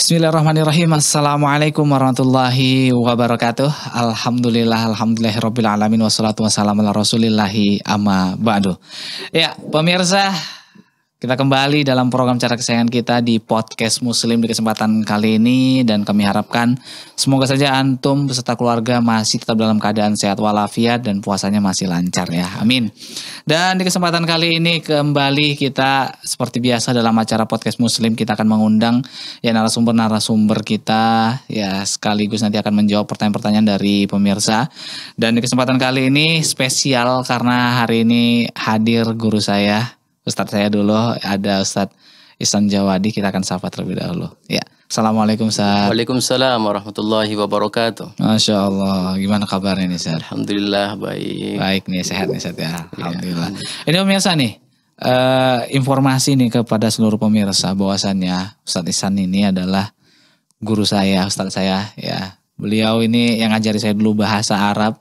Bismillahirrahmanirrahim. Assalamualaikum warahmatullahi wabarakatuh. Alhamdulillah, Alamin. Wassalatu wassalamu ala rasulillahi amma ba'du. Ya, pemirsa kita kembali dalam program cara kesayangan kita di podcast Muslim di kesempatan kali ini dan kami harapkan semoga saja antum beserta keluarga masih tetap dalam keadaan sehat walafiat dan puasanya masih lancar ya. Amin. Dan di kesempatan kali ini kembali kita seperti biasa dalam acara podcast Muslim kita akan mengundang ya narasumber-narasumber kita ya sekaligus nanti akan menjawab pertanyaan-pertanyaan dari pemirsa. Dan di kesempatan kali ini spesial karena hari ini hadir guru saya Ustadz saya dulu ada Ustadz Isan Jawadi kita akan sapa terlebih dahulu. Ya. Assalamualaikum Ustaz. Waalaikumsalam warahmatullahi wabarakatuh. Masya Allah. Gimana kabarnya nih Ustaz? Alhamdulillah baik. Baik nih sehat nih Ustaz ya. Iya. Alhamdulillah. Ya. Ini pemirsa nih. Uh, informasi nih kepada seluruh pemirsa bahwasannya Ustadz Isan ini adalah guru saya, Ustadz saya ya. Beliau ini yang ngajari saya dulu bahasa Arab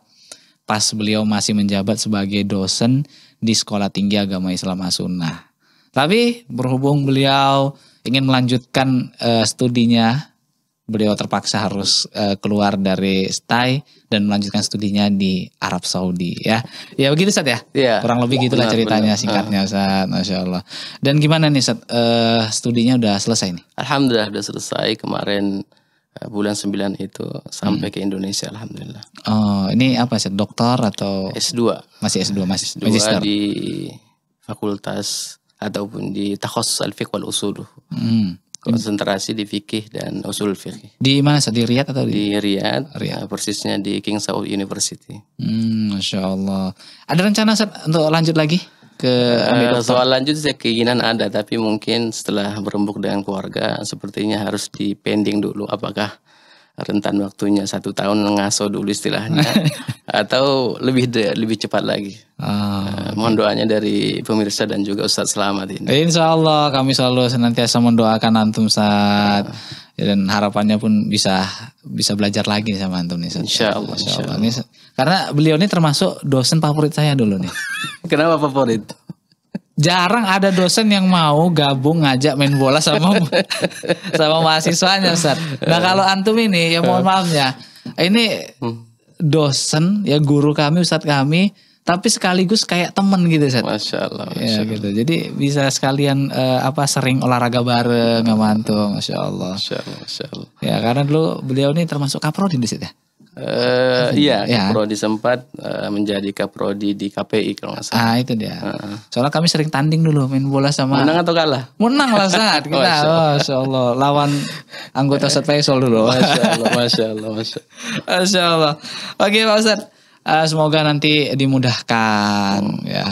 pas beliau masih menjabat sebagai dosen di Sekolah Tinggi Agama Islam Asunah. Tapi berhubung beliau ingin melanjutkan uh, studinya, beliau terpaksa harus uh, keluar dari STAI dan melanjutkan studinya di Arab Saudi ya. Ya begitu Ustaz ya. Yeah. Kurang lebih gitulah benar, ceritanya benar. singkatnya uh. Ah. Ustaz, Masya Allah. Dan gimana nih Ustaz, uh, eh, studinya udah selesai nih? Alhamdulillah udah selesai kemarin bulan 9 itu sampai hmm. ke Indonesia alhamdulillah. Oh, ini apa sih? Doktor atau S2? Masih S2, masih S2 magister. di fakultas ataupun di takhasus al-fiqh wal usul. Hmm. Konsentrasi di fikih dan usul fikih. Di mana? Di Riyadh atau di, di Riyadh? Riyadh. Eh, persisnya di King Saud University. Hmm, Masya Allah. Ada rencana untuk lanjut lagi? ke uh, soal lanjut saya keinginan ada tapi mungkin setelah berembuk dengan keluarga sepertinya harus dipending dulu apakah rentan waktunya satu tahun ngaso dulu istilahnya atau lebih de, lebih cepat lagi. Ah, uh, mohon doanya dari pemirsa dan juga Ustadz Selamat ini. Insya Allah kami selalu senantiasa mendoakan antum saat uh. dan harapannya pun bisa bisa belajar lagi sama antum nih. Insya Allah. Insya Allah. Insya Allah. Karena beliau ini termasuk dosen favorit saya dulu nih. Kenapa favorit? Jarang ada dosen yang mau gabung ngajak main bola sama sama mahasiswanya, Ustaz. Nah, kalau antum ini ya mohon eh. maafnya. Ini hmm. dosen ya guru kami, Ustaz kami tapi sekaligus kayak temen gitu Ustaz. Masya Allah. ya, gitu. Jadi bisa sekalian uh, apa sering olahraga bareng sama antum. Masya Allah. Masya Allah. Masya Allah. Ya karena dulu beliau ini termasuk kaprodi di situ ya. Uh, iya, iya ya. Kaprodi sempat uh, menjadi Kaprodi di KPI kalau nggak salah. Ah itu dia. Uh. Soalnya kami sering tanding dulu main bola sama. Menang atau kalah? Menang lah saat kita. Masya Allah. Oh, Allah. Lawan anggota Ustadz Faisal dulu. Masya Allah, Masya Allah, Masya Allah. Masya Allah. Oke Pak Ustadz. Uh, semoga nanti dimudahkan hmm. ya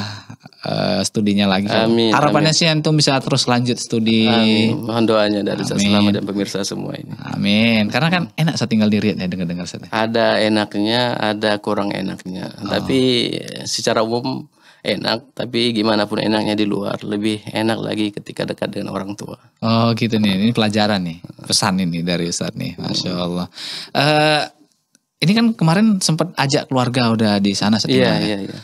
Eh, studinya lagi. Amin. Harapannya amin. sih antum bisa terus lanjut studi. Amin. Mohon doanya dari amin. selama dan pemirsa semua ini. Amin. Karena kan enak saya tinggal di Riyadh ya dengar-dengar saya. Ada enaknya, ada kurang enaknya. Oh. Tapi secara umum enak, tapi gimana pun enaknya di luar, lebih enak lagi ketika dekat dengan orang tua. Oh gitu nih, ini pelajaran nih, pesan ini dari Ustadz nih, hmm. masya Allah. Uh, eh, ini kan kemarin sempat ajak keluarga udah di sana setelah. Iya, ya? iya, iya, iya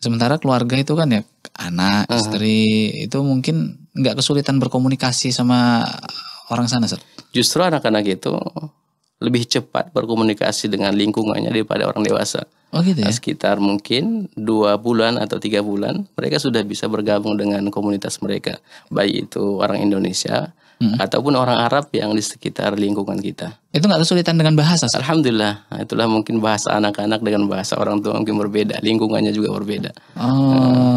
Sementara keluarga itu kan ya anak, uh -huh. istri itu mungkin nggak kesulitan berkomunikasi sama orang sana, Sir. Justru anak-anak itu lebih cepat berkomunikasi dengan lingkungannya daripada orang dewasa. Oh gitu ya? Nah, sekitar mungkin dua bulan atau tiga bulan mereka sudah bisa bergabung dengan komunitas mereka, baik itu orang Indonesia hmm. ataupun orang Arab yang di sekitar lingkungan kita. Itu nggak kesulitan dengan bahasa? Sih? Alhamdulillah, itulah mungkin bahasa anak-anak dengan bahasa orang tua mungkin berbeda, lingkungannya juga berbeda. Oh,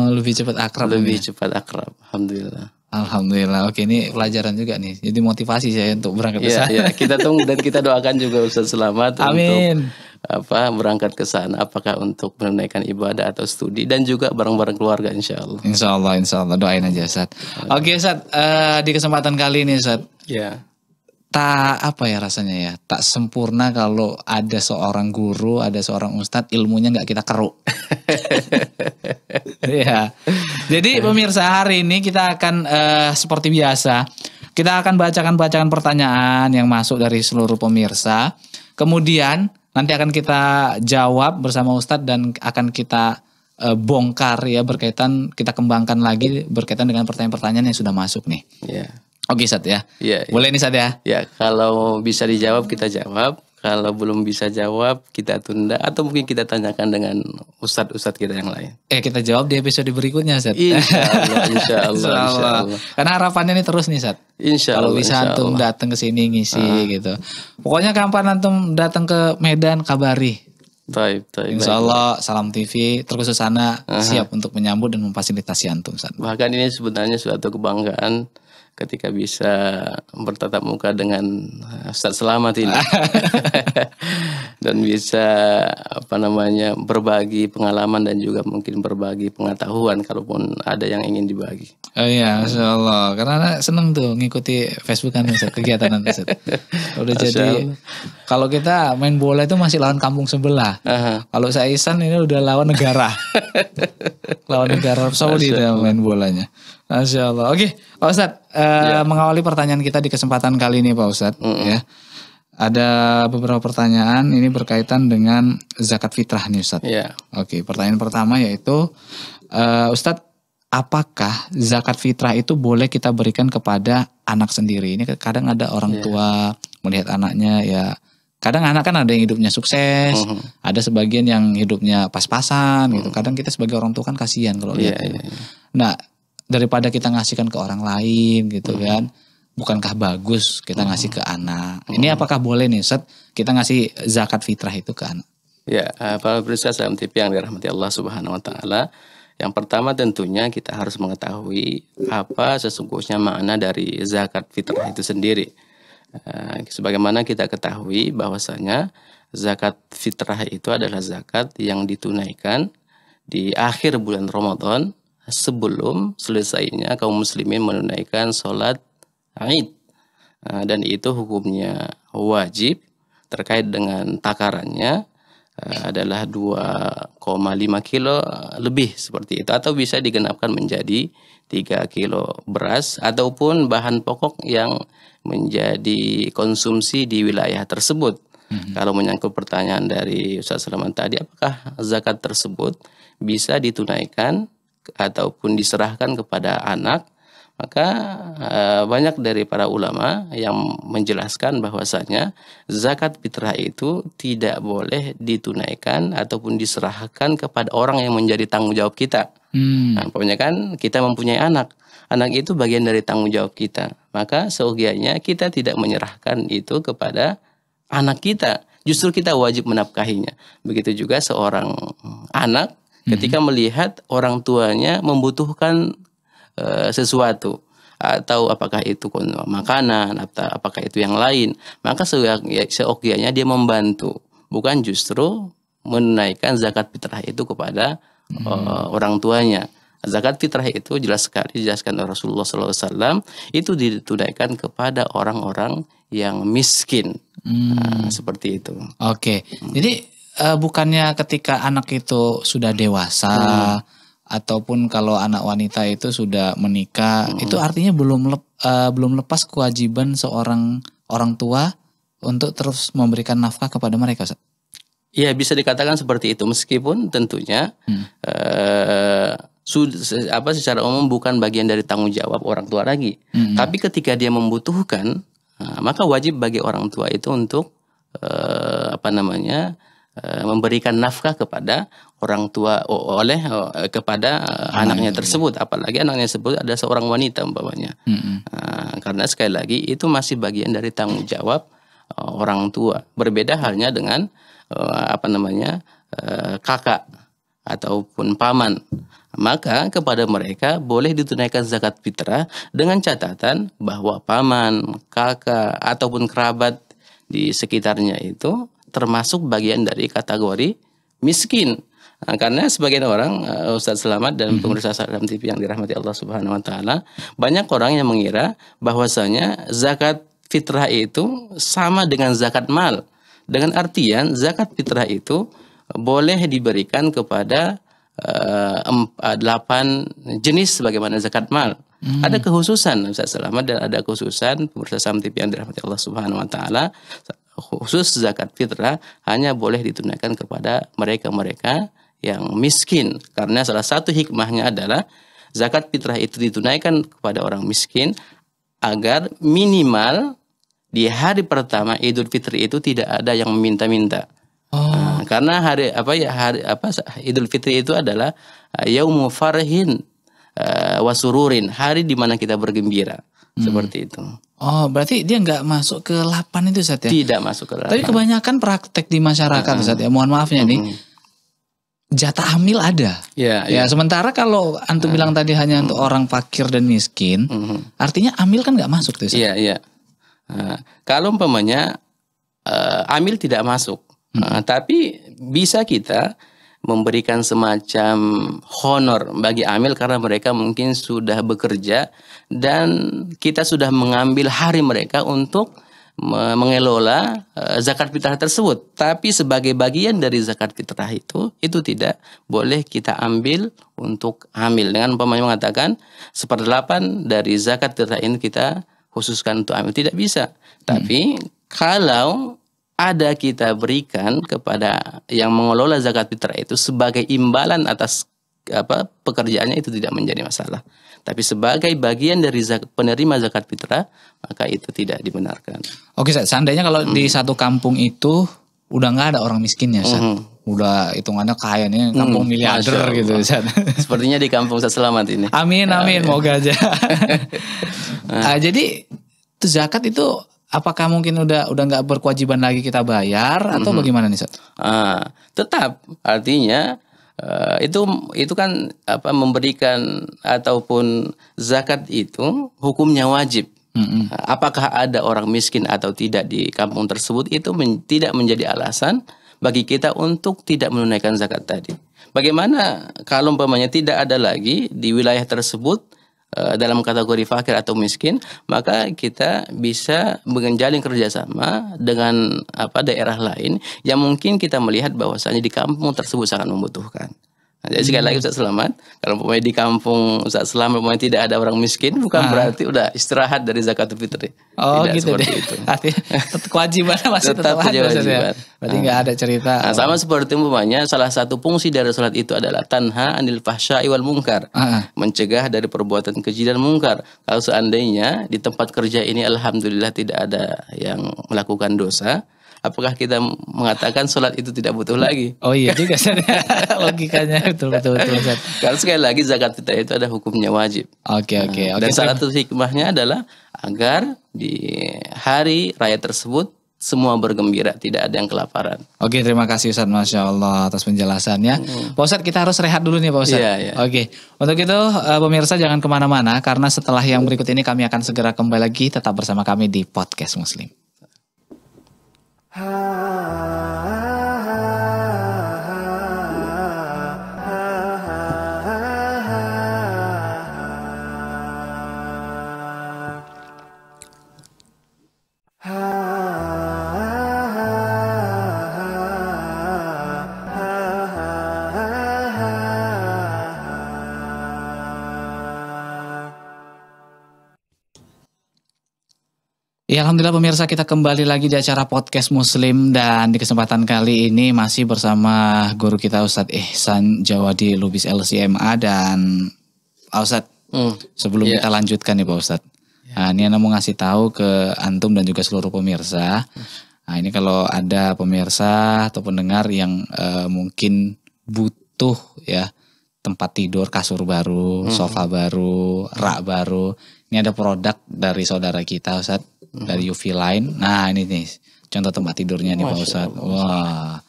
hmm. lebih cepat akrab. Lebih ya? cepat akrab, alhamdulillah. Alhamdulillah. Oke, ini pelajaran juga nih. Jadi motivasi saya untuk berangkat ke iya, sana. Iya, Kita tunggu dan kita doakan juga Ustaz selamat Amin. untuk apa berangkat ke sana apakah untuk menunaikan ibadah atau studi dan juga bareng-bareng keluarga insya Allah. Insya Allah, doain aja Ustaz. Oke okay, Ustaz, uh, di kesempatan kali ini Ustaz. Ya. Yeah. Tak apa ya rasanya ya, tak sempurna kalau ada seorang guru, ada seorang ustadz ilmunya nggak kita keruk. ya. Jadi pemirsa hari ini kita akan uh, seperti biasa kita akan bacakan-bacakan pertanyaan yang masuk dari seluruh pemirsa. Kemudian Nanti akan kita jawab bersama Ustadz dan akan kita e, bongkar ya berkaitan kita kembangkan lagi berkaitan dengan pertanyaan-pertanyaan yang sudah masuk nih. Yeah. Oke okay, Ustadz ya. Iya. Yeah, Boleh nih Ustadz ya. Ya kalau bisa dijawab kita jawab. Kalau belum bisa jawab, kita tunda atau mungkin kita tanyakan dengan ustadz-ustadz kita yang lain. Eh kita jawab di episode berikutnya, Sat. Insya Allah, insya Allah, insya Allah. Karena harapannya ini terus nih, Sat. Insya Allah. Kalau bisa antum datang ke sini ngisi ah. gitu. Pokoknya kapan antum datang ke Medan kabari. Taib, taib, Insya Allah baik. Salam TV terkhusus sana Aha. siap untuk menyambut dan memfasilitasi antum. San. Bahkan ini sebenarnya suatu kebanggaan ketika bisa bertatap muka dengan eh, saat Selamat ini dan bisa apa namanya berbagi pengalaman dan juga mungkin berbagi pengetahuan kalaupun ada yang ingin dibagi. Oh iya, Masya Allah. Karena seneng tuh ngikuti Facebook kan Ustaz, kegiatan nanti Udah jadi kalau kita main bola itu masih lawan kampung sebelah. Kalau saya Isan ini udah lawan negara. lawan negara Saudi main bolanya. Masya Allah. Oke, Pak Ustad Uh, eh, ya. Mengawali pertanyaan kita di kesempatan kali ini Pak Ustad, Mm -mm. ya. Ada beberapa pertanyaan ini berkaitan dengan zakat fitrah nih Ustadz. Ya. Oke, pertanyaan pertama yaitu uh, eh, Ustadz, apakah zakat fitrah itu boleh kita berikan kepada anak sendiri? Ini kadang ada orang ya. tua melihat anaknya ya kadang anak kan ada yang hidupnya sukses, uh mm-hmm. -huh. ada sebagian yang hidupnya pas-pasan uh -huh. gitu. Mm-hmm. Kadang kita sebagai orang tua kan kasihan kalau iya, lihat. Yeah, iya, iya. Nah, daripada kita ngasihkan ke orang lain gitu hmm. kan bukankah bagus kita hmm. ngasih ke anak hmm. ini apakah boleh nih set kita ngasih zakat fitrah itu ke anak ya eh, para pemirsa salam TV yang dirahmati Allah Subhanahu Wa Taala yang pertama tentunya kita harus mengetahui apa sesungguhnya makna dari zakat fitrah itu sendiri eh, sebagaimana kita ketahui bahwasanya zakat fitrah itu adalah zakat yang ditunaikan di akhir bulan Ramadan sebelum selesainya kaum muslimin menunaikan sholat Id. Nah, dan itu hukumnya wajib terkait dengan takarannya eh, adalah 2,5 kilo lebih seperti itu atau bisa digenapkan menjadi 3 kilo beras ataupun bahan pokok yang menjadi konsumsi di wilayah tersebut. Mm-hmm. Kalau menyangkut pertanyaan dari Ustaz Salaman tadi apakah zakat tersebut bisa ditunaikan ataupun diserahkan kepada anak, maka e, banyak dari para ulama yang menjelaskan bahwasanya zakat fitrah itu tidak boleh ditunaikan ataupun diserahkan kepada orang yang menjadi tanggung jawab kita. Hmm. Nah, pokoknya kan kita mempunyai anak. Anak itu bagian dari tanggung jawab kita. Maka seogianya kita tidak menyerahkan itu kepada anak kita. Justru kita wajib menafkahinya. Begitu juga seorang mm, anak ketika mhm. melihat orang tuanya membutuhkan uh, sesuatu atau apakah itu eh, makanan atau apakah itu yang lain maka seokianya dia membantu bukan justru menaikkan zakat fitrah itu kepada hmm. uh, orang tuanya zakat fitrah itu jelas sekali dijelaskan oleh Rasulullah SAW itu ditunaikan kepada orang-orang yang miskin hmm. nah, seperti itu oke okay. hmm. jadi uh, bukannya ketika anak itu sudah dewasa hmm. ataupun kalau anak wanita itu sudah menikah hmm. itu artinya belum lep, uh, belum lepas kewajiban seorang orang tua untuk terus memberikan nafkah kepada mereka. Iya bisa dikatakan seperti itu meskipun tentunya hmm. uh, apa secara umum bukan bagian dari tanggung jawab orang tua lagi. Hmm. Tapi ketika dia membutuhkan, uh, maka wajib bagi orang tua itu untuk uh, apa namanya Eh, memberikan nafkah kepada orang tua oleh eh, kepada eh, anaknya, anaknya tersebut apalagi anaknya tersebut ada seorang wanita umpamanya mm -hmm. karena sekali lagi itu masih bagian dari tanggung jawab orang tua berbeda halnya dengan apa namanya kakak ataupun paman maka kepada mereka boleh ditunaikan zakat fitrah dengan catatan bahwa paman, kakak ataupun kerabat di sekitarnya itu termasuk bagian dari kategori miskin. Nah, karena sebagian orang uh, Ustadz Selamat dan hmm. pemirsa Salam TV yang dirahmati Allah Subhanahu wa taala, banyak orang yang mengira bahwasanya zakat fitrah itu sama dengan zakat mal. Dengan artian zakat fitrah itu boleh diberikan kepada eh, eh, delapan uh, jenis sebagaimana zakat mal. Hmm. Ada kehususan Ustaz Selamat dan ada kehususan pemirsa Sam TV yang dirahmati Allah Subhanahu wa taala khusus zakat fitrah hanya boleh ditunaikan kepada mereka-mereka yang miskin karena salah satu hikmahnya adalah zakat fitrah itu ditunaikan kepada orang miskin agar minimal di hari pertama Idul Fitri itu tidak ada yang meminta-minta. Oh. Nah, karena hari apa ya hari apa Idul Fitri itu adalah eh, yaumu farhin eh, wasururin, hari di mana kita bergembira. Hmm. Seperti itu. Oh, berarti dia nggak masuk ke lapan itu saat ya? Tidak masuk ke lapan. Tapi kebanyakan praktek di masyarakat uh -huh. saat ya. Mohon maafnya uh -huh. nih. Jatah hamil ada. Yeah, ya, ya, sementara kalau antum uh ah. -huh. bilang tadi hanya untuk orang fakir dan miskin, artinya amil kan nggak masuk tuh. Iya, iya. Uh, kalau umpamanya uh, eh, amil tidak masuk, uh, tapi bisa kita memberikan semacam honor bagi amil karena mereka mungkin sudah bekerja dan kita sudah mengambil hari mereka untuk mengelola eh, zakat fitrah tersebut. Tapi sebagai bagian dari zakat fitrah itu, itu tidak boleh kita ambil untuk hamil. Dengan umpamanya mengatakan seperdelapan dari zakat fitrah ini kita khususkan untuk hamil. Tidak bisa. Hmm. Tapi kalau ada kita berikan kepada yang mengelola zakat fitrah itu sebagai imbalan atas apa pekerjaannya itu tidak menjadi masalah. Tapi sebagai bagian dari zak, penerima zakat fitrah maka itu tidak dibenarkan. Oke, Seth, seandainya kalau hmm. di satu kampung itu udah nggak ada orang miskinnya, Seth. Hmm. Udah hitungannya kaya nih, hmm. kampung hmm, miliarder gitu, Seth. Sepertinya di kampung saya selamat ini. Amin, amin, amin. Ah, iya. moga aja. nah. jadi zakat itu apakah mungkin udah udah nggak berkewajiban lagi kita bayar atau mm -hmm. bagaimana nih Sat? Uh, tetap artinya uh, itu itu kan apa memberikan ataupun zakat itu hukumnya wajib. Mm -hmm. Apakah ada orang miskin atau tidak di kampung tersebut itu men tidak menjadi alasan bagi kita untuk tidak menunaikan zakat tadi. Bagaimana kalau umpamanya tidak ada lagi di wilayah tersebut Eh, dalam kategori fakir atau miskin, maka kita bisa menjalin kerjasama dengan apa daerah lain yang mungkin kita melihat bahwasanya di kampung tersebut sangat membutuhkan. Jadi sekali lagi Ustaz Selamat, kalau pemain di kampung Ustaz Selamat pemain tidak ada orang miskin bukan ah. berarti udah istirahat dari zakat fitri. Oh tidak gitu deh. itu. Artinya kewajiban masih tetap, tetap ada ya. Berarti nggak ada cerita. Nah, sama seperti umpamanya salah satu fungsi dari sholat itu adalah tanha anil fahsya'i iwal mungkar, Ah. Mencegah dari perbuatan keji dan mungkar. Kalau seandainya di tempat kerja ini alhamdulillah tidak ada yang melakukan dosa, apakah kita mengatakan sholat itu tidak butuh lagi? Oh iya juga logikanya betul betul betul. betul. Karena sekali lagi zakat fitrah itu ada hukumnya wajib. Oke okay, oke. Nah, okay, Dan okay. salah satu hikmahnya adalah agar di hari raya tersebut semua bergembira, tidak ada yang kelaparan. Oke, terima kasih Ustaz Masya Allah atas penjelasannya. Hmm. Pak Ustaz, kita harus rehat dulu nih Pak Ustaz. Yeah, yeah. Oke, untuk itu eh, pemirsa jangan kemana-mana karena setelah yang berikut ini kami akan segera kembali lagi tetap bersama kami di Podcast Muslim. ah, ah, ah. ah. Ya Alhamdulillah pemirsa kita kembali lagi di acara Podcast Muslim dan di kesempatan kali ini masih bersama guru kita Ustadz Ihsan Jawadi Lubis LCMA dan Ustadz hmm. sebelum yeah. kita lanjutkan nih Pak Ustadz. Yeah. Ya. Nah, ini Anda mau ngasih tahu ke Antum dan juga seluruh pemirsa. Nah ini kalau ada pemirsa atau pendengar yang uh, mungkin butuh ya tempat tidur, kasur baru, hmm. sofa baru, rak baru. Ini ada produk dari saudara kita Ustaz hmm. dari UV Line. Nah, ini nih contoh tempat tidurnya nih Pak Ustaz. Wah.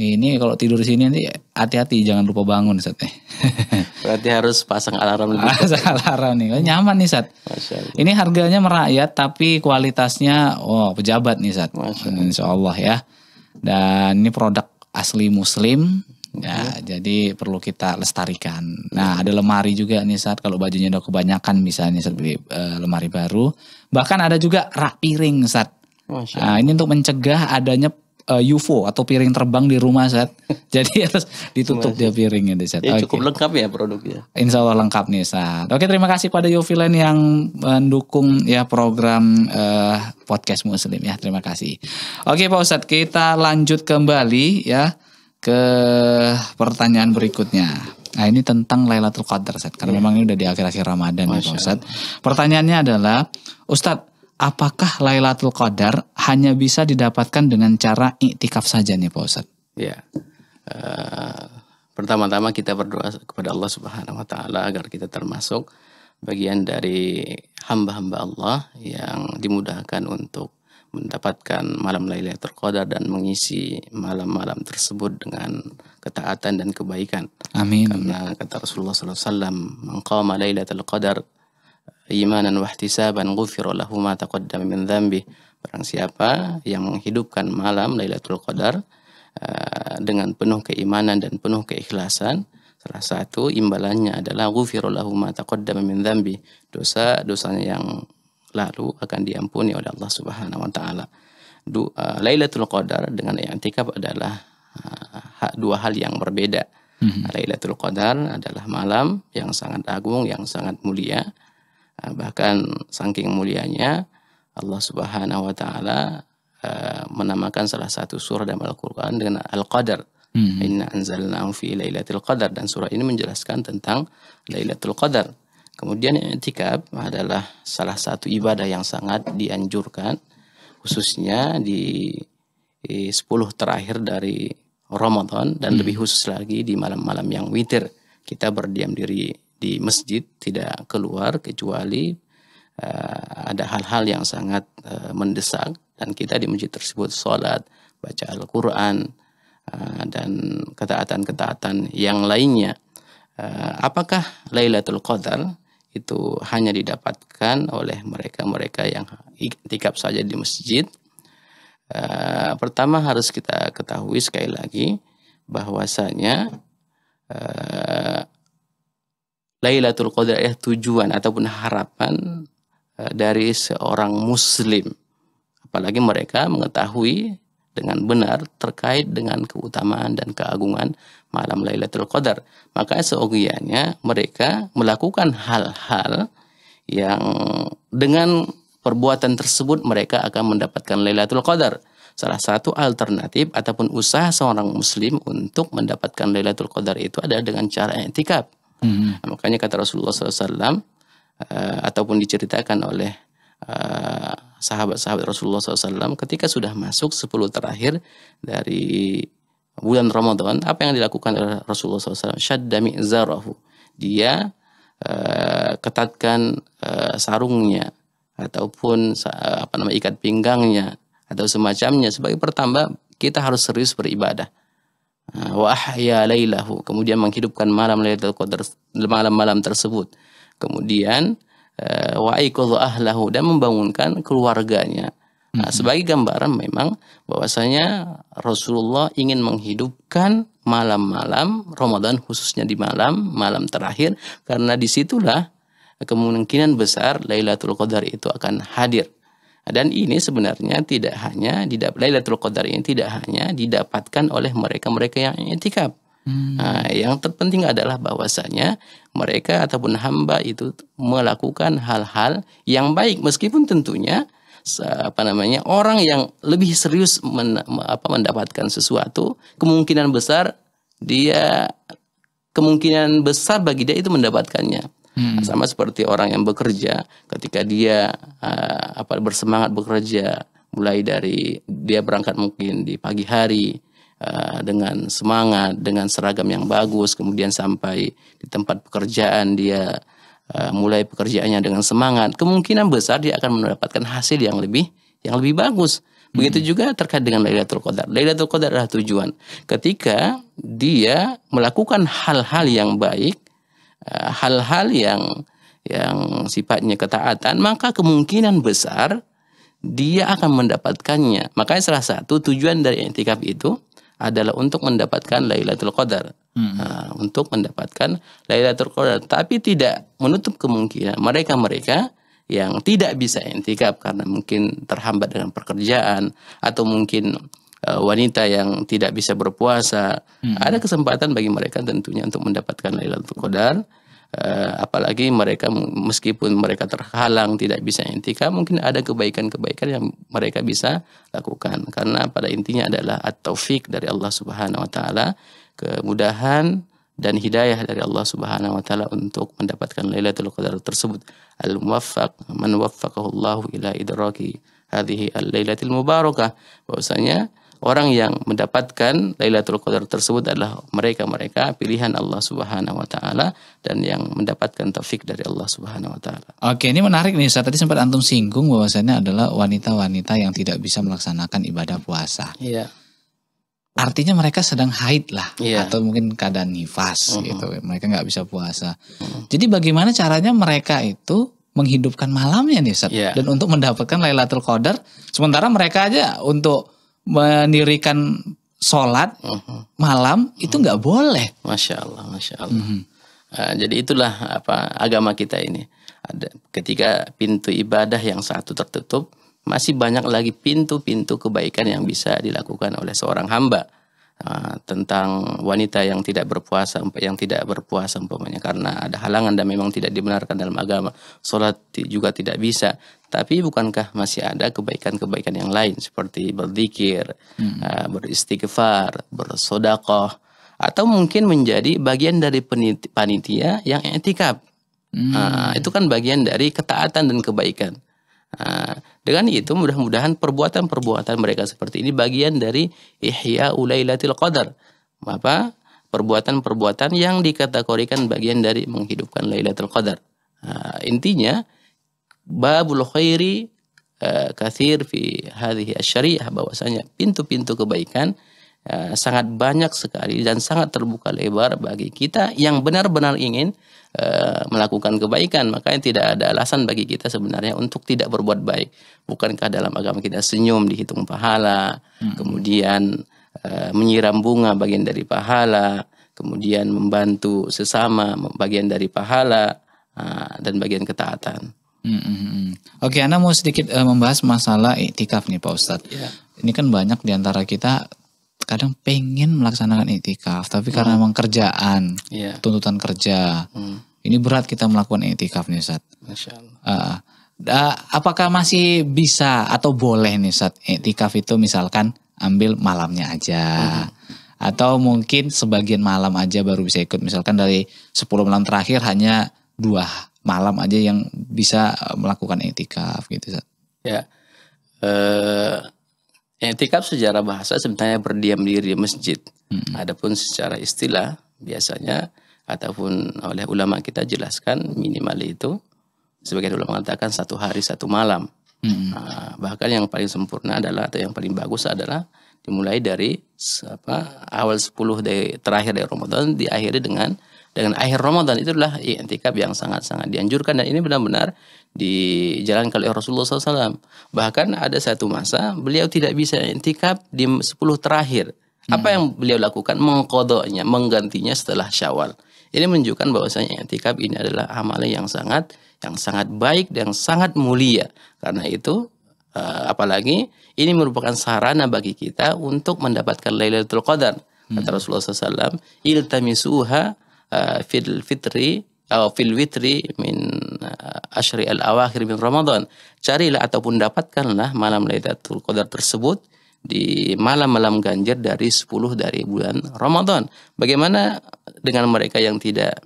Ini kalau tidur di sini nanti hati-hati jangan lupa bangun Ustaz. Berarti harus pasang alarm dulu. pasang alarm nih. Nyaman nih Ustaz. Ini harganya merakyat tapi kualitasnya oh pejabat nih Ustaz. Insyaallah ya. Dan ini produk asli muslim Ya, okay. Nah, jadi perlu kita lestarikan. Nah, ada lemari juga nih saat kalau bajunya udah kebanyakan misalnya saat beli uh, lemari baru. Bahkan ada juga rak piring saat. Nah, ini untuk mencegah adanya uh, eh, UFO atau piring terbang di rumah saat. Jadi harus ditutup dia piringnya di saat. Ya, okay. Cukup lengkap ya produknya. Insya Allah lengkap nih saat. Oke terima kasih pada Yovilen yang mendukung ya program uh, podcast Muslim ya terima kasih. Oke Pak Ustadz kita lanjut kembali ya ke pertanyaan berikutnya. Nah ini tentang Lailatul Qadar Ustaz. Karena yeah. memang ini udah di akhir-akhir Ramadan ya Ustaz. Pertanyaannya adalah Ustadz, apakah Lailatul Qadar hanya bisa didapatkan dengan cara iktikaf saja nih Pak Ustaz? Ya. Uh, pertama-tama kita berdoa kepada Allah Subhanahu wa taala agar kita termasuk bagian dari hamba-hamba Allah yang dimudahkan untuk mendapatkan malam Lailatul Qadar dan mengisi malam-malam tersebut dengan ketaatan dan kebaikan. Amin. Karena kata Rasulullah SAW, "Man Lailatul Qadar imanan wa ihtisaban ghufira lahu ma taqaddama min dhanbi." Barang siapa yang menghidupkan malam Lailatul Qadar eh, dengan penuh keimanan dan penuh keikhlasan, Salah satu imbalannya adalah ghufirullahu ma taqaddama min dhanbi. Dosa dosanya yang lalu akan diampuni oleh Allah Subhanahu wa taala. Uh, Lailatul Qadar dengan i'tikaf adalah uh, dua hal yang berbeda. Mm-hmm. Lailatul Qadar adalah malam yang sangat agung, yang sangat mulia. Uh, bahkan saking mulianya Allah Subhanahu wa taala uh, menamakan salah satu surah dalam Al-Qur'an dengan Al-Qadar. Mm-hmm. Inna anzalnahu fi Lailatul Qadar dan surah ini menjelaskan tentang Lailatul Qadar. Kemudian etikab adalah salah satu ibadah yang sangat dianjurkan khususnya di, di 10 terakhir dari Ramadan dan hmm. lebih khusus lagi di malam-malam yang witir. Kita berdiam diri di masjid, tidak keluar kecuali uh, ada hal-hal yang sangat uh, mendesak dan kita di masjid tersebut sholat, baca Al-Qur'an uh, dan ketaatan-ketaatan yang lainnya. Uh, apakah Lailatul Qadar? itu hanya didapatkan oleh mereka-mereka yang tikap saja di masjid. E, pertama harus kita ketahui sekali lagi bahwasanya e, Lailatul Qadar adalah tujuan ataupun harapan e, dari seorang muslim. Apalagi mereka mengetahui dengan benar terkait dengan keutamaan dan keagungan malam Lailatul Qadar. Maka seogianya mereka melakukan hal-hal yang dengan perbuatan tersebut mereka akan mendapatkan Lailatul Qadar. Salah satu alternatif ataupun usaha seorang muslim untuk mendapatkan Lailatul Qadar itu adalah dengan cara etikaf. Mm -hmm. Nah, makanya kata Rasulullah SAW uh, eh, ataupun diceritakan oleh Eh, sahabat-sahabat Rasulullah SAW ketika sudah masuk 10 terakhir dari bulan Ramadan apa yang dilakukan oleh Rasulullah SAW syadda mi'zarahu dia uh, ketatkan uh, sarungnya ataupun uh, apa namanya ikat pinggangnya atau semacamnya sebagai pertambah kita harus serius beribadah wa ahya lailahu kemudian menghidupkan malam Lailatul Qadar malam-malam tersebut kemudian Eh, wa ahlahu dan membangunkan keluarganya. Nah, hmm. sebagai gambaran memang bahwasanya Rasulullah ingin menghidupkan malam-malam Ramadan khususnya di malam malam terakhir karena disitulah kemungkinan besar Lailatul Qadar itu akan hadir. Dan ini sebenarnya tidak hanya Lailatul Qadar ini tidak hanya didapatkan oleh mereka-mereka yang itikaf. Hmm. Nah, yang terpenting adalah bahwasanya mereka ataupun hamba itu melakukan hal-hal yang baik meskipun tentunya apa namanya orang yang lebih serius men, apa, mendapatkan sesuatu kemungkinan besar dia kemungkinan besar bagi dia itu mendapatkannya hmm. Nah, sama seperti orang yang bekerja ketika dia eh, apa bersemangat bekerja mulai dari dia berangkat mungkin di pagi hari Eh, dengan semangat, dengan seragam yang bagus, kemudian sampai di tempat pekerjaan dia eh, mulai pekerjaannya dengan semangat, kemungkinan besar dia akan mendapatkan hasil yang lebih yang lebih bagus. Begitu hmm. juga terkait dengan Lailatul Qadar. Lailatul Qadar adalah tujuan. Ketika dia melakukan hal-hal yang baik, eh, hal-hal yang yang sifatnya ketaatan, maka kemungkinan besar dia akan mendapatkannya. Makanya salah satu tujuan dari intikaf itu adalah untuk mendapatkan Lailatul Qadar. Hmm. Nah, untuk mendapatkan Lailatul Qadar, tapi tidak menutup kemungkinan mereka-mereka yang tidak bisa intikaf karena mungkin terhambat dengan pekerjaan atau mungkin uh, wanita yang tidak bisa berpuasa, hmm. ada kesempatan bagi mereka tentunya untuk mendapatkan Lailatul Qadar Eh, apalagi mereka meskipun mereka terhalang tidak bisa intika mungkin ada kebaikan-kebaikan yang mereka bisa lakukan karena pada intinya adalah at-taufik dari Allah Subhanahu wa taala kemudahan dan hidayah dari Allah Subhanahu wa taala untuk mendapatkan Lailatul Qadar tersebut al-muwaffaq man waffaqahu Allah ila idraki hadhihi al lailatul mubarakah bahwasanya orang yang mendapatkan Lailatul Qadar tersebut adalah mereka-mereka pilihan Allah Subhanahu wa taala dan yang mendapatkan taufik dari Allah Subhanahu wa taala. Oke, ini menarik nih. Saya tadi sempat antum singgung bahwasannya adalah wanita-wanita yang tidak bisa melaksanakan ibadah puasa. Iya. Artinya mereka sedang haid lah iya. atau mungkin keadaan nifas mm -hmm. gitu. Mereka nggak bisa puasa. Mm -hmm. Jadi bagaimana caranya mereka itu menghidupkan malamnya nih Ustaz. Yeah. Dan untuk mendapatkan Lailatul Qadar sementara mereka aja untuk menirikan sholat uh -huh. malam itu uh-huh. nggak boleh. Masya Allah, masya Allah. Uh -huh. uh, jadi itulah apa agama kita ini. Ada ketika pintu ibadah yang satu tertutup, masih banyak lagi pintu-pintu kebaikan yang bisa dilakukan oleh seorang hamba. Ah, tentang wanita yang tidak berpuasa yang tidak berpuasa umpamanya karena ada halangan dan memang tidak dibenarkan dalam agama sholat juga tidak bisa tapi bukankah masih ada kebaikan-kebaikan yang lain seperti berzikir hmm. Ah, beristighfar bersodakoh atau mungkin menjadi bagian dari panitia yang etikap hmm. Ah, itu kan bagian dari ketaatan dan kebaikan Eh, dengan itu mudah-mudahan perbuatan-perbuatan mereka seperti ini bagian dari ihya ulailatil qadar. Apa? Perbuatan-perbuatan yang dikategorikan bagian dari menghidupkan Lailatul Qadar. Nah, intinya babul khairi uh, kathir fi hadhihi asy-syariah bahwasanya pintu-pintu kebaikan ya, sangat banyak sekali dan sangat terbuka lebar bagi kita yang benar-benar ingin uh, melakukan kebaikan. Makanya tidak ada alasan bagi kita sebenarnya untuk tidak berbuat baik. Bukankah dalam agama kita senyum dihitung pahala, hmm. kemudian uh, menyiram bunga bagian dari pahala, kemudian membantu sesama bagian dari pahala uh, dan bagian ketaatan. Hmm, hmm, hmm, Oke, Anda mau sedikit uh, membahas masalah iktikaf nih, Pak Ustadz. Yeah. Ini kan banyak diantara kita kadang pengen melaksanakan itikaf tapi hmm. karena hmm. kerjaan yeah. tuntutan kerja hmm. ini berat kita melakukan itikaf nih saat. Uh, ah, ah. apakah masih bisa atau boleh nih saat itikaf itu misalkan ambil malamnya aja hmm. atau mungkin sebagian malam aja baru bisa ikut misalkan dari 10 malam terakhir hanya dua malam aja yang bisa eh, melakukan itikaf gitu saat Ya. Yeah. Etikaf sejarah bahasa sebenarnya berdiam diri di masjid. Hmm. Adapun secara istilah biasanya ataupun oleh ulama kita jelaskan minimal itu sebagai ulama mengatakan satu hari satu malam. Hmm. Nah, bahkan yang paling sempurna adalah atau yang paling bagus adalah dimulai dari apa awal 10 dari terakhir dari Ramadan diakhiri dengan dengan akhir Ramadan itu adalah i'tikaf yang sangat-sangat dianjurkan dan ini benar-benar dijalankan oleh Rasulullah SAW. Bahkan ada satu masa beliau tidak bisa i'tikaf di 10 terakhir. Hmm. Apa yang beliau lakukan? Mengkodoknya, menggantinya setelah Syawal. Ini menunjukkan bahwasanya i'tikaf ini adalah amalan yang sangat yang sangat baik dan sangat mulia. Karena itu eh, apalagi ini merupakan sarana bagi kita untuk mendapatkan Lailatul Qadar. Kata hmm. Rasulullah SAW, iltamisuha fil fitri atau fil witri min Ashri al awakhir min Ramadan. Carilah ataupun dapatkanlah malam Lailatul Qadar tersebut di malam-malam ganjar dari 10 dari bulan Ramadan. Bagaimana dengan mereka yang tidak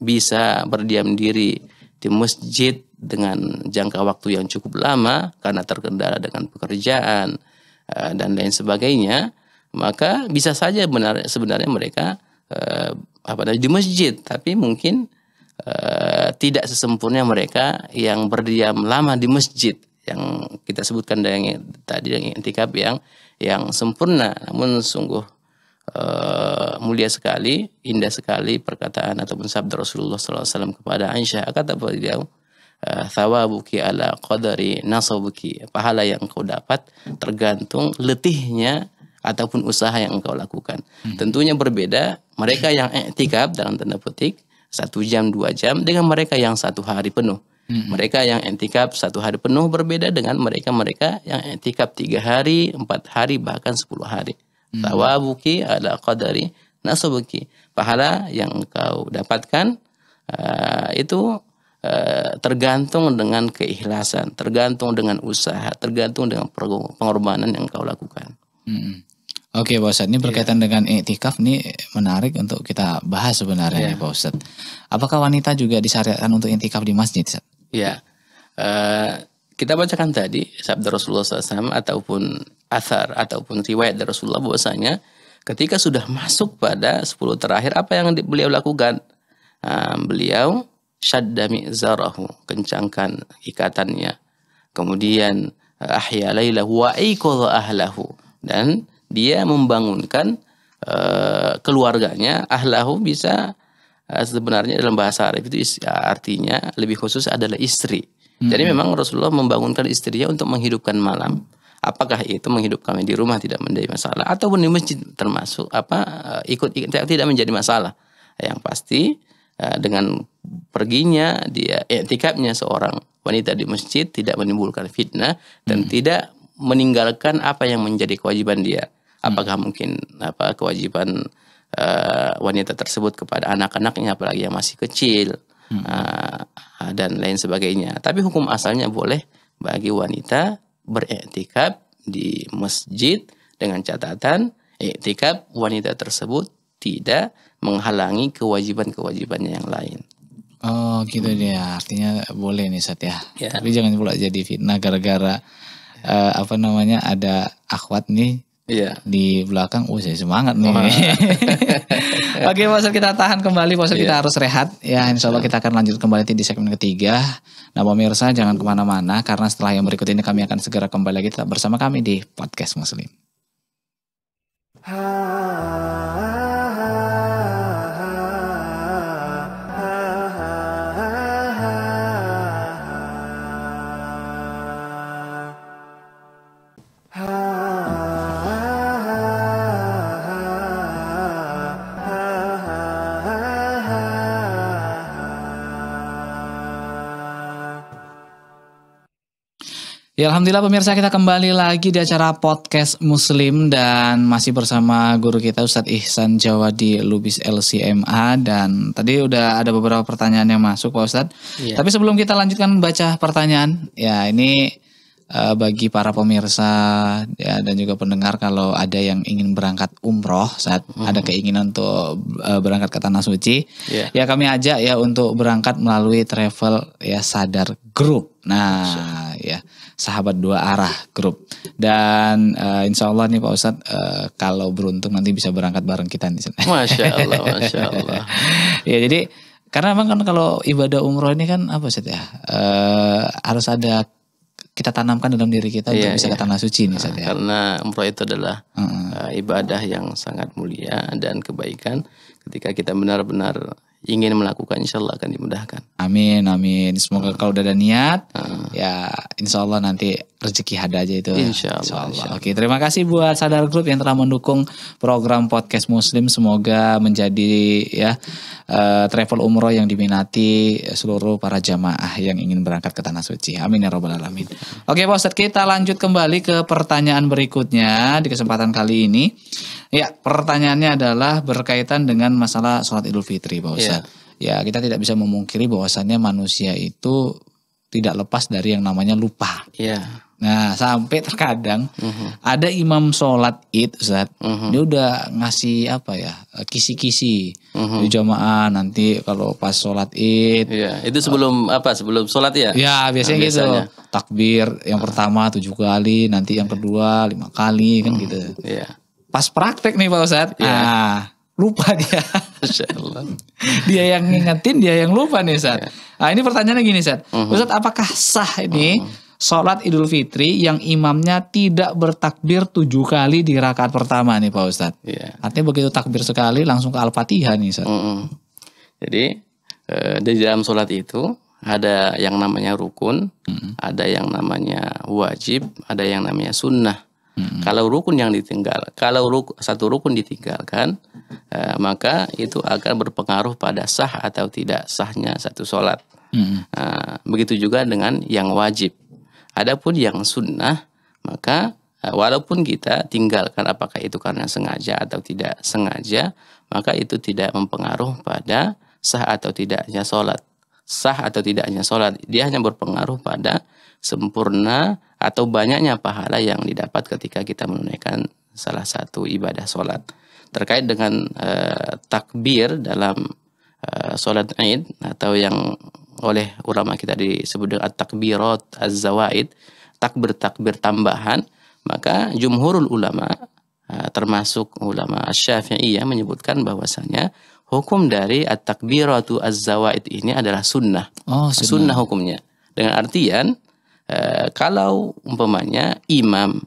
bisa berdiam diri di masjid dengan jangka waktu yang cukup lama karena terkendala dengan pekerjaan eh, dan lain sebagainya, maka bisa saja benar sebenarnya mereka uh, apa di masjid, tapi mungkin uh, tidak sesempurna mereka yang berdiam lama di masjid yang kita sebutkan yang, tadi yang intikab yang yang sempurna namun sungguh uh, mulia sekali indah sekali perkataan ataupun sabda Rasulullah SAW kepada Aisyah kata beliau thawabuki ala qadari nasabuki pahala yang kau dapat tergantung letihnya ataupun usaha yang engkau lakukan. Hmm. Tentunya berbeda mereka yang etikab dalam tanda petik satu jam dua jam dengan mereka yang satu hari penuh. Hmm. Mereka yang entikap satu hari penuh berbeda dengan mereka-mereka yang entikap tiga hari, empat hari bahkan sepuluh hari. Hmm. Tawabuki ala qadari nasobuki. Pahala yang engkau dapatkan uh, itu eh, tergantung dengan keikhlasan, tergantung dengan usaha, tergantung dengan pengorbanan yang engkau lakukan. Hmm. Oke Pak Ustadz, ini iya. berkaitan yeah. dengan iktikaf ini menarik untuk kita bahas sebenarnya yeah. Ya, Pak Ustadz. Apakah wanita juga disyariatkan untuk iktikaf di masjid? Iya, yeah. uh, kita bacakan tadi sabda Rasulullah SAW ataupun asar ataupun riwayat dari Rasulullah bahwasanya ketika sudah masuk pada 10 terakhir apa yang beliau lakukan? Uh, beliau syaddami zarahu, kencangkan ikatannya. Kemudian ahya lailahu wa ahlahu dan dia membangunkan uh, keluarganya ahlahu bisa uh, sebenarnya dalam bahasa Arab itu ya, artinya lebih khusus adalah istri. Hmm. Jadi memang Rasulullah membangunkan istrinya untuk menghidupkan malam. Apakah itu menghidup di rumah tidak menjadi masalah ataupun di masjid termasuk apa uh, ikut, ikut tidak menjadi masalah. Yang pasti dengan perginya dia etikapnya seorang wanita di masjid tidak menimbulkan fitnah dan hmm. tidak meninggalkan apa yang menjadi kewajiban dia Hmm. apakah mungkin apa kewajiban uh, wanita tersebut kepada anak-anaknya apalagi yang masih kecil uh, dan lain sebagainya tapi hukum asalnya boleh bagi wanita beriktikaf di masjid dengan catatan iktikaf wanita tersebut tidak menghalangi kewajiban-kewajibannya yang lain. Oh gitu dia artinya boleh nih Sat ya. ya. Tapi jangan pula jadi fitnah gara-gara uh, apa namanya ada akhwat nih Iya. Di belakang, oh saya semangat nih. Oke, Bosok kita tahan kembali, Bosok kita iya. harus rehat. Ya, iya. insya Allah kita akan lanjut kembali di segmen ketiga. Nah, pemirsa jangan kemana-mana karena setelah yang berikut ini kami akan segera kembali lagi tetap bersama kami di Podcast Muslim. Ha. Ah. Ya Alhamdulillah pemirsa kita kembali lagi di acara podcast Muslim dan masih bersama guru kita Ustadz Ihsan Jawa di Lubis LCMA dan tadi udah ada beberapa pertanyaan yang masuk Pak Ustadz. Iya. Tapi sebelum kita lanjutkan baca pertanyaan, ya ini uh, bagi para pemirsa ya, dan juga pendengar kalau ada yang ingin berangkat umroh saat -hmm. ada keinginan untuk uh, berangkat ke tanah suci, yeah. ya kami ajak ya untuk berangkat melalui travel ya sadar group. Nah, sure. ya sahabat dua arah grup. Dan uh, insya Allah nih Pak Ustadz, uh, kalau beruntung nanti bisa berangkat bareng kita nih. Masya Allah, Masya Allah. ya jadi karena memang kan kalau ibadah umroh ini kan apa sih ya, uh, harus ada kita tanamkan dalam diri kita Iya. untuk bisa iya. ke tanah suci nih nah, ya. Ah, karena umroh itu adalah uh, uh, ibadah yang sangat mulia dan kebaikan ketika kita benar-benar ingin melakukan insya Allah akan dimudahkan. Amin amin. Semoga uh. kalau udah ada niat uh. ya insya Allah nanti rezeki ada aja itu. Insya Allah. Insya Allah. Insya Allah. Oke terima kasih buat Sadar Group yang telah mendukung program podcast Muslim. Semoga menjadi ya uh, travel umroh yang diminati seluruh para jamaah yang ingin berangkat ke tanah suci. Amin ya robbal alamin. Oke Pak Ustadz kita lanjut kembali ke pertanyaan berikutnya di kesempatan kali ini. Ya, pertanyaannya adalah berkaitan dengan masalah sholat Idul Fitri, Pak iya. Ustaz. Ya. ya, kita tidak bisa memungkiri bahwasannya manusia itu tidak lepas dari yang namanya lupa. Ya. Nah, sampai terkadang uh-huh. ada imam sholat id, Ustaz. Uh-huh. Mhm. Dia udah ngasih apa ya? Eh, kisi-kisi uh-huh. di jamaah nanti kalau pas sholat id. Iya, itu sebelum uh, apa? Sebelum sholat ya? Ya, biasanya, nah, biasanya. gitu. Takbir yang uh-huh. pertama tujuh kali, nanti yang iya. kedua lima kali kan uh-huh. gitu. Iya. Pas praktek nih Pak Ustadz. Iya. Ya. Ah, lupa dia. dia yang ngingetin, dia yang lupa nih Ustadz. Ya. Nah ini pertanyaannya gini Ustadz. Uh mhm. -huh. Ustadz apakah sah ini uh mhm. -huh. sholat idul fitri yang imamnya tidak bertakbir tujuh kali di rakaat pertama nih Pak Ustadz? Ya. Artinya begitu takbir sekali langsung ke Al-Fatihah nih Ustadz. Uh mhm. -huh. Jadi eh, di dalam sholat itu ada yang namanya rukun, hmm. ada yang namanya wajib, ada yang namanya sunnah. Kalau rukun yang ditinggal, kalau satu rukun ditinggalkan, uh, maka itu akan berpengaruh pada sah atau tidak sahnya satu sholat. Hmm. begitu juga dengan yang wajib. Adapun yang sunnah, maka uh, walaupun kita tinggalkan apakah itu karena sengaja atau tidak sengaja, maka itu tidak mempengaruh pada sah atau tidaknya sholat. Sah atau tidaknya sholat, dia hanya berpengaruh pada sempurna atau banyaknya pahala yang didapat ketika kita menunaikan salah satu ibadah sholat terkait dengan e, takbir dalam e, sholat id atau yang oleh ulama kita disebut dengan takbirat az-zawaid takbir-takbir tambahan maka jumhurul ulama e, termasuk ulama syafi'i yang menyebutkan bahwasanya hukum dari at-takbiratu az-zawaid ini adalah sunnah. Oh, sunnah. sunnah hukumnya. Dengan artian Eh, kalau umpamanya imam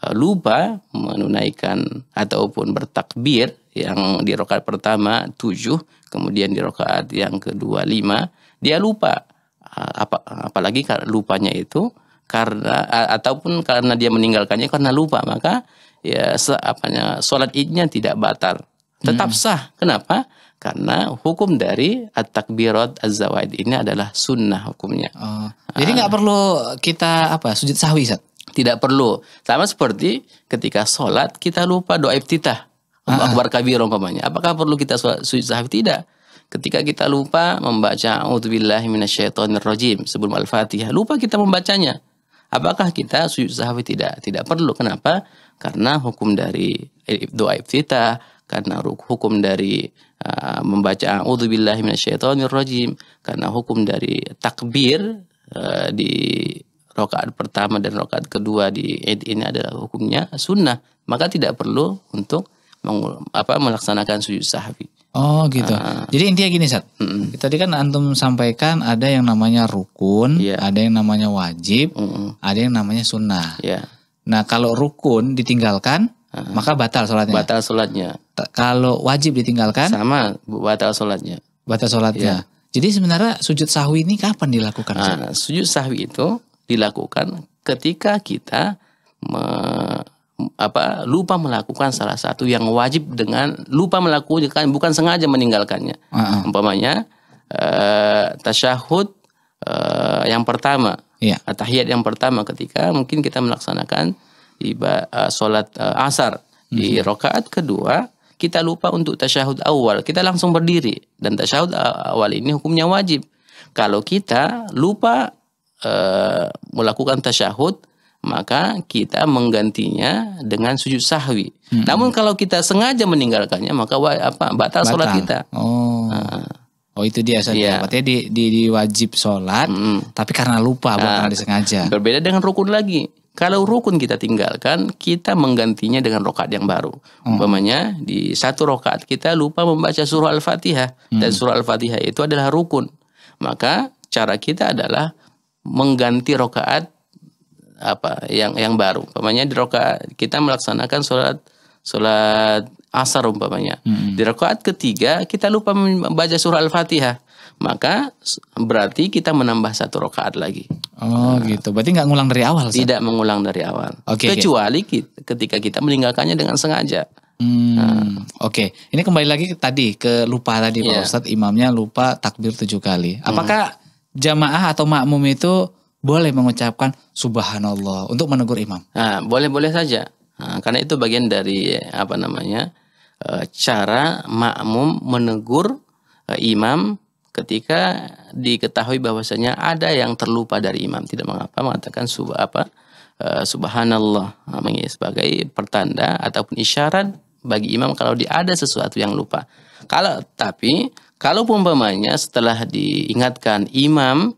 eh, lupa menunaikan ataupun bertakbir yang di rokaat pertama tujuh, kemudian di rokaat yang kedua lima, dia lupa eh, apa apalagi lupanya itu karena ataupun karena dia meninggalkannya karena lupa maka ya apanya salat idnya tidak batal tetap hmm. sah kenapa karena hukum dari at-takbirat az-zawaid ini adalah sunnah hukumnya. Oh, jadi nggak ah. perlu kita apa sujud sahwi, Sat? Tidak perlu. Sama seperti ketika sholat kita lupa doa iftitah. -huh. Ah. Akbar kabir umpamanya. Apakah perlu kita sujud sahwi? Tidak. Ketika kita lupa membaca rajim sebelum Al-Fatihah, lupa kita membacanya. Apakah kita sujud sahwi? Tidak. Tidak perlu. Kenapa? Karena hukum dari eh, doa iftitah, karena hukum dari Ah, membaca auzubillahi minasyaitonirrajim karena hukum dari takbir uh, di rokaat pertama dan rokaat kedua di id ini adalah hukumnya sunnah maka tidak perlu untuk apa melaksanakan sujud sahwi. Oh gitu. Uh, Jadi intinya gini Sat. Mm -mm. Tadi kan antum sampaikan ada yang namanya rukun, yeah. ada yang namanya wajib, mm -mm. ada yang namanya sunnah. Yeah. Nah kalau rukun ditinggalkan, maka batal sholatnya. Batal sholatnya. T kalau wajib ditinggalkan? Sama, batal sholatnya. Batal sholatnya. Ya. Jadi sebenarnya sujud sahwi ini kapan dilakukan? Nah, sujud sahwi itu dilakukan ketika kita me, apa lupa melakukan salah satu yang wajib dengan lupa melakukan bukan sengaja meninggalkannya. Uh-uh. Umpamanya uh, tasyahud uh, yang pertama, yeah. tahiyat yang pertama ketika mungkin kita melaksanakan iba, uh, sholat uh, asar. Hmm. Di mhm. rokaat kedua kita lupa untuk tasyahud awal. Kita langsung berdiri dan tasyahud uh, awal ini hukumnya wajib. Kalau kita lupa uh, melakukan tasyahud maka kita menggantinya dengan sujud sahwi. Hmm. Namun kalau kita sengaja meninggalkannya maka apa batal, batal. sholat kita. Oh. Nah. Oh itu dia saja. Yeah. Iya. di, di, di wajib sholat, mm. tapi karena lupa nah, bukan ah. disengaja. Berbeda dengan rukun lagi. Kalau rukun kita tinggalkan, kita menggantinya dengan rokaat yang baru. Hmm. Umpamanya di satu rokaat kita lupa membaca surah Al-Fatihah hmm. dan surah Al-Fatihah itu adalah rukun. Maka cara kita adalah mengganti rokaat apa yang yang baru. Umpamanya di rokaat kita melaksanakan sholat sholat asar umpamanya. Hmm. Di rakaat ketiga kita lupa membaca surah Al-Fatihah. Maka berarti kita menambah satu rakaat lagi. Oh nah, gitu. Berarti nggak ngulang dari awal? Tidak mengulang dari awal. Okay, Kecuali okay. Kita, ketika kita meninggalkannya dengan sengaja. Hmm, nah. Oke, okay. ini kembali lagi tadi ke lupa tadi yeah. Pak iya. Ustadz imamnya lupa takbir tujuh kali. Hmm. Apakah hmm. jamaah atau makmum itu boleh mengucapkan subhanallah untuk menegur imam? Nah, boleh boleh saja. Nah, karena itu bagian dari apa namanya eh, cara makmum menegur eh, imam ketika diketahui bahwasanya ada yang terlupa dari imam tidak mengapa mengatakan subah apa eh, subhanallah nah, sebagai pertanda ataupun isyarat bagi imam kalau dia ada sesuatu yang lupa. Kalau tapi kalau umpamanya setelah diingatkan imam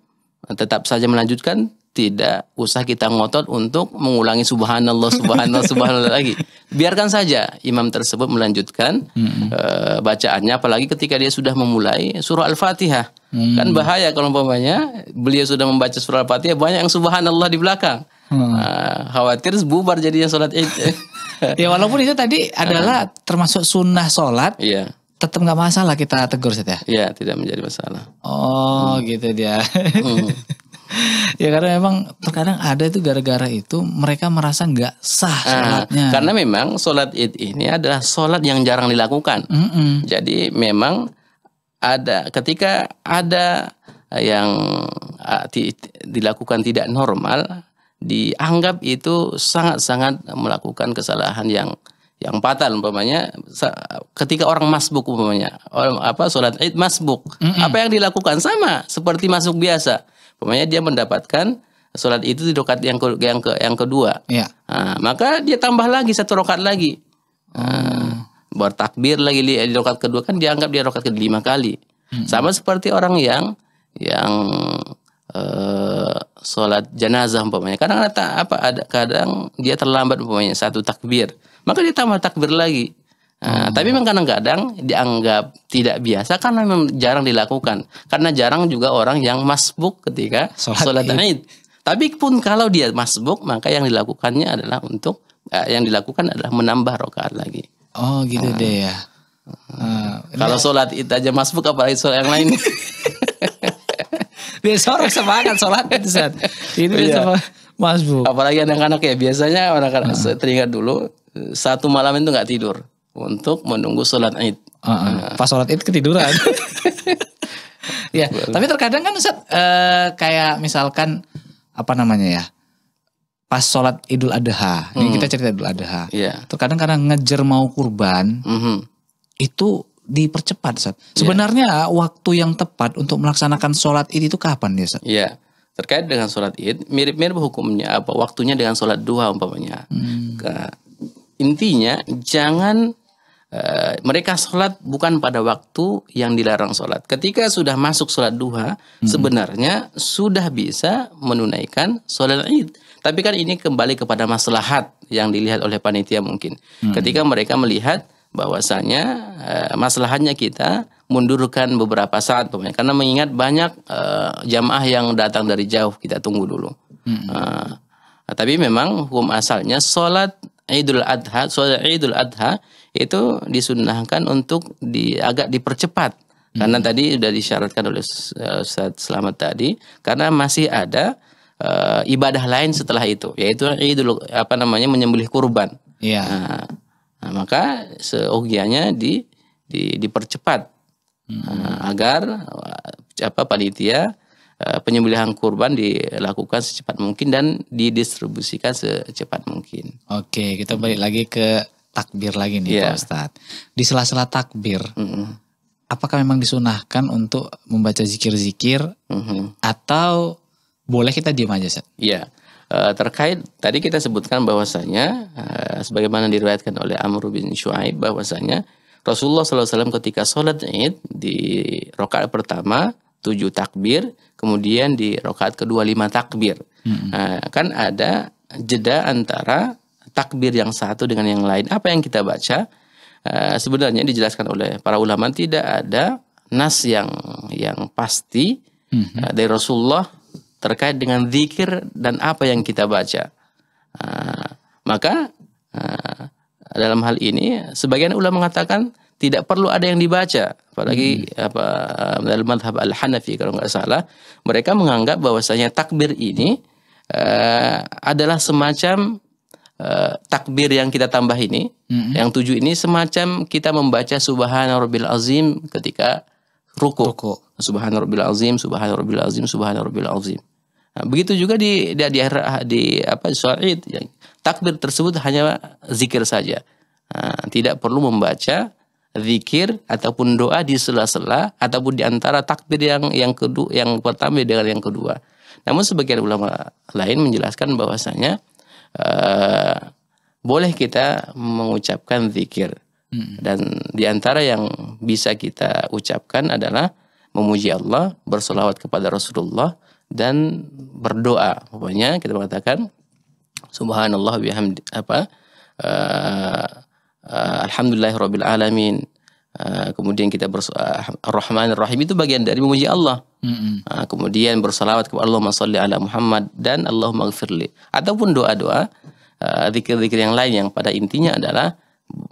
tetap saja melanjutkan tidak usah kita ngotot untuk mengulangi subhanallah subhanallah subhanallah lagi. Biarkan saja imam tersebut melanjutkan hmm. uh, bacaannya apalagi ketika dia sudah memulai surah Al-Fatihah. Hmm. Kan bahaya kalau umpamanya beliau sudah membaca surah Al-Fatihah banyak yang subhanallah di belakang. Hmm. Uh, khawatir bubar jadinya sholat Id. ya walaupun itu tadi adalah uh. termasuk sunnah sholat. Iya. Yeah tetap gak masalah kita tegur Seth, Ya, iya, tidak menjadi masalah. Oh, hmm. gitu dia. Hmm. ya karena memang terkadang ada itu gara-gara itu mereka merasa nggak sah ah, sholatnya. Nah, karena memang sholat id ini adalah sholat yang jarang dilakukan. Mm -mm. Jadi memang ada ketika ada yang uh, ah, di, dilakukan tidak normal dianggap itu sangat-sangat melakukan kesalahan yang yang fatal umpamanya ketika orang masbuk umpamanya orang apa solat id masbuk mm -mm. apa yang dilakukan sama seperti masuk biasa Pokoknya dia mendapatkan sholat itu di rokat yang ke, yang ke, yang kedua. Ya. Nah, maka dia tambah lagi satu rokat lagi. Nah, buat bertakbir lagi di, di rokat kedua kan dianggap dia rokat kelima kali. Hmm. Sama seperti orang yang yang Uh, eh, sholat jenazah umpamanya. Kadang ada apa ada kadang dia terlambat umpamanya satu takbir, maka dia tambah takbir lagi. Nah, Tapi memang kadang-kadang dianggap tidak biasa karena memang jarang dilakukan. Karena jarang juga orang yang masbuk ketika sholat id. Tapi pun kalau dia masbuk, maka yang dilakukannya adalah untuk eh, yang dilakukan adalah menambah rokaat lagi. Oh gitu ah. deh ya. Ah. Ah, kalau sholat id aja masbuk apalagi sholat yang lain. dia sorok semangat sholat itu saat Ini iya. masbuk. Apalagi anak-anak ya biasanya anak-anak hmm. teringat dulu satu malam itu nggak tidur untuk menunggu sholat id. Uh, uh. Nah. Pas sholat id ketiduran. ya, tapi terkadang kan Ustaz uh, kayak misalkan apa namanya ya? Pas sholat Idul Adha, hmm. ini kita cerita Idul Adha. Yeah. Terkadang karena ngejar mau kurban, mm -hmm. itu dipercepat Sat. Sebenarnya yeah. waktu yang tepat untuk melaksanakan sholat Id itu kapan ya Iya. Yeah terkait dengan sholat id mirip-mirip hukumnya apa waktunya dengan sholat duha umpamanya hmm. intinya jangan Eh, mereka sholat bukan pada waktu yang dilarang sholat. Ketika sudah masuk sholat duha, hmm. sebenarnya sudah bisa menunaikan sholat id. Tapi kan ini kembali kepada maslahat yang dilihat oleh panitia mungkin. Hmm. Ketika mereka melihat bahwasanya uh, maslahatnya kita mundurkan beberapa saat, karena mengingat banyak uh, jamaah yang datang dari jauh, kita tunggu dulu. Hmm. Nah, tapi memang hukum asalnya sholat Idul Adha, sholat Idul Adha itu disunnahkan untuk di, agak dipercepat hmm. karena tadi sudah disyaratkan oleh eh, Ustaz Selamat tadi karena masih ada uh, ibadah lain setelah itu yaitu Idul apa namanya menyembelih kurban. Iya. Nah, nah, maka seugianya di, di dipercepat hmm. nah, agar apa panitia Eh, penyembelihan kurban dilakukan secepat mungkin dan didistribusikan secepat mungkin. Oke, kita balik lagi ke takbir lagi nih yeah. Pak Ustadz. Di sela-sela takbir, mm -hmm. apakah memang disunahkan untuk membaca zikir-zikir mm -hmm. atau boleh kita diam aja, Ya. Iya. Yeah. terkait tadi kita sebutkan bahwasanya eh, sebagaimana diriwayatkan oleh Amr bin Shu'aib bahwasanya Rasulullah SAW ketika sholat id di rokaat pertama tujuh takbir, kemudian di rokaat kedua lima takbir. Hmm. Nah, kan ada jeda antara takbir yang satu dengan yang lain. Apa yang kita baca? Uh, sebenarnya dijelaskan oleh para ulama tidak ada nas yang yang pasti hmm uh, dari Rasulullah terkait dengan zikir dan apa yang kita baca. Uh, maka uh, dalam hal ini sebagian ulama mengatakan tidak perlu ada yang dibaca apalagi hmm. apa dalam madhab al-Hanafi kalau nggak salah mereka menganggap bahwasanya takbir ini uh, adalah semacam uh, takbir yang kita tambah ini hmm. yang tujuh ini semacam kita membaca subhanarabbil azim ketika ruku, subhanarabbil azim subhanarabbil azim subhanarabbil azim nah, begitu juga di di di, di apa sholat takbir tersebut hanya zikir saja Nah, tidak perlu membaca zikir ataupun doa di sela-sela ataupun di antara takbir yang yang kedua yang pertama dengan yang kedua. Namun sebagian ulama lain menjelaskan bahwasanya uh, boleh kita mengucapkan zikir hmm. dan di antara yang bisa kita ucapkan adalah memuji Allah, bersolawat kepada Rasulullah dan berdoa. Pokoknya kita mengatakan subhanallah bihamdi apa eh, uh, rabbil alamin. Uh, kemudian kita berrahman eh, rahman uh, rahim itu bagian dari memuji Allah. Mm -hmm. uh, kemudian bersalawat kepada Allah masya ala Muhammad dan Allah ghfirli ataupun doa-doa zikir-zikir yang lain yang pada intinya adalah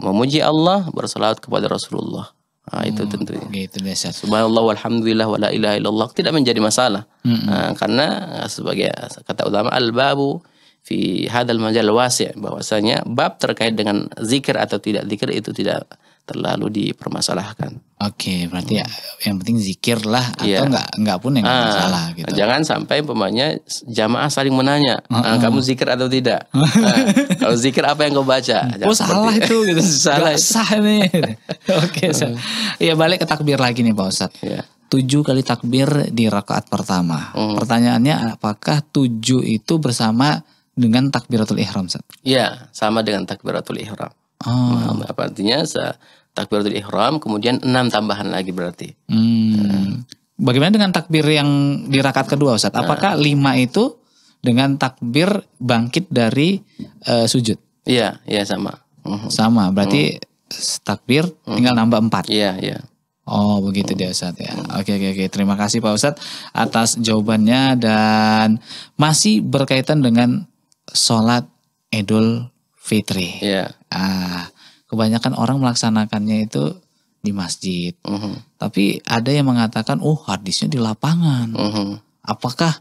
memuji Allah, bersalawat kepada Rasulullah. Nah, itu hmm, tentunya. Gitu biasa. Subhanallah walhamdulillah wala ilaha illallah tidak menjadi masalah. Hmm. Nah, karena sebagai kata ulama al-babu fi hadal majal wasi' bahwasanya bab terkait dengan zikir atau tidak zikir itu tidak terlalu dipermasalahkan. Oke, berarti ya, yang penting zikirlah atau yeah. enggak enggak pun yang enggak ah, salah gitu. Jangan sampai umpamanya jamaah saling menanya, uh -uh. kamu zikir atau tidak? uh, kalau zikir apa yang kau baca? Oh, jangan oh, salah itu gitu. salah. Sah nih. Oke, okay, ah. Ya balik ke takbir lagi nih Pak Ustaz. Yeah tujuh kali takbir di rakaat pertama. Mm. Pertanyaannya apakah tujuh itu bersama dengan takbiratul ihram Sat? ya sama dengan takbiratul ihram. Oh. apa artinya takbiratul ihram kemudian enam tambahan lagi berarti. Hmm. Bagaimana dengan takbir yang di rakaat kedua Ustaz? Nah. Apakah nah. lima itu dengan takbir bangkit dari uh, sujud? Iya, iya sama. Mhm. Sama, berarti mhm. takbir mhm. tinggal nambah empat. Iya, iya. Oh begitu dia Ustaz ya. Oke oke oke. Terima kasih Pak Ustaz atas jawabannya dan masih berkaitan dengan sholat Idul Fitri. Yeah. Ah, kebanyakan orang melaksanakannya itu di masjid. Uh mm-hmm. -huh. Tapi ada yang mengatakan, oh hadisnya di lapangan. Uh mm-hmm. -huh. Apakah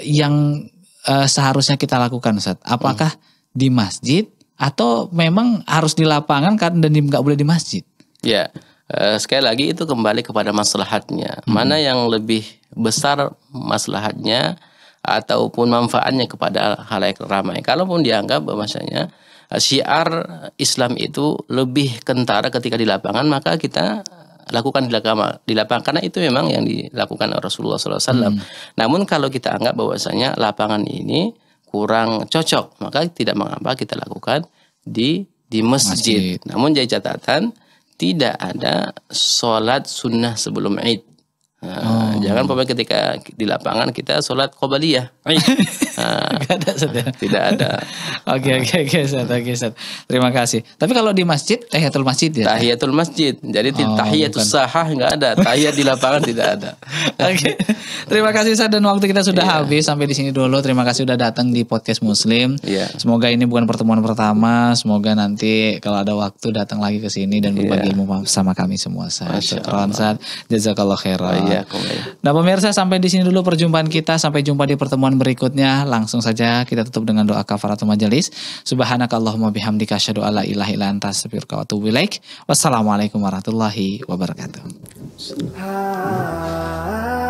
yang uh, seharusnya kita lakukan, saat, Apakah uh mm-hmm. -huh. di masjid atau memang harus di lapangan kan dan nggak boleh di masjid? Ya, yeah. sekali lagi itu kembali kepada maslahatnya. Hmm. Mana yang lebih besar maslahatnya? ataupun manfaatnya kepada halayak ramai. Kalaupun dianggap bahwasanya eh, syiar Islam itu lebih kentara ketika di lapangan, maka kita lakukan di lapangan, karena itu memang yang dilakukan Rasulullah SAW. Hmm. Namun kalau kita anggap bahwasanya lapangan ini kurang cocok, maka tidak mengapa kita lakukan di di masjid. masjid. Namun jadi catatan tidak ada sholat sunnah sebelum id. Nah, oh. Jangan pemain ketika di lapangan kita sholat kembali iya. nah, ya. Tidak ada. Oke nah. oke oke oke Terima kasih. Tapi kalau di masjid tahiyatul masjid ya? Tahiyatul masjid. Jadi oh, tahiyatul sahah nggak ada. Tahiyat di lapangan tidak ada. Oke. Okay. Terima kasih Ustaz dan waktu kita sudah yeah. habis sampai di sini dulu. Terima kasih sudah datang di podcast Muslim. Yeah. Semoga ini bukan pertemuan pertama. Semoga nanti kalau ada waktu datang lagi ke sini dan berbagi yeah. ilmu sama kami semua. Saya Jazakallah khairan. Oh, yeah ya. Nah, nah pemirsa sampai di sini dulu perjumpaan kita. Sampai jumpa di pertemuan berikutnya. Langsung saja kita tutup dengan doa kafaratul majelis. Subhanakallahumma bihamdika asyhadu alla ilaha illa anta astaghfiruka wa atubu Wassalamualaikum warahmatullahi wabarakatuh. Ah.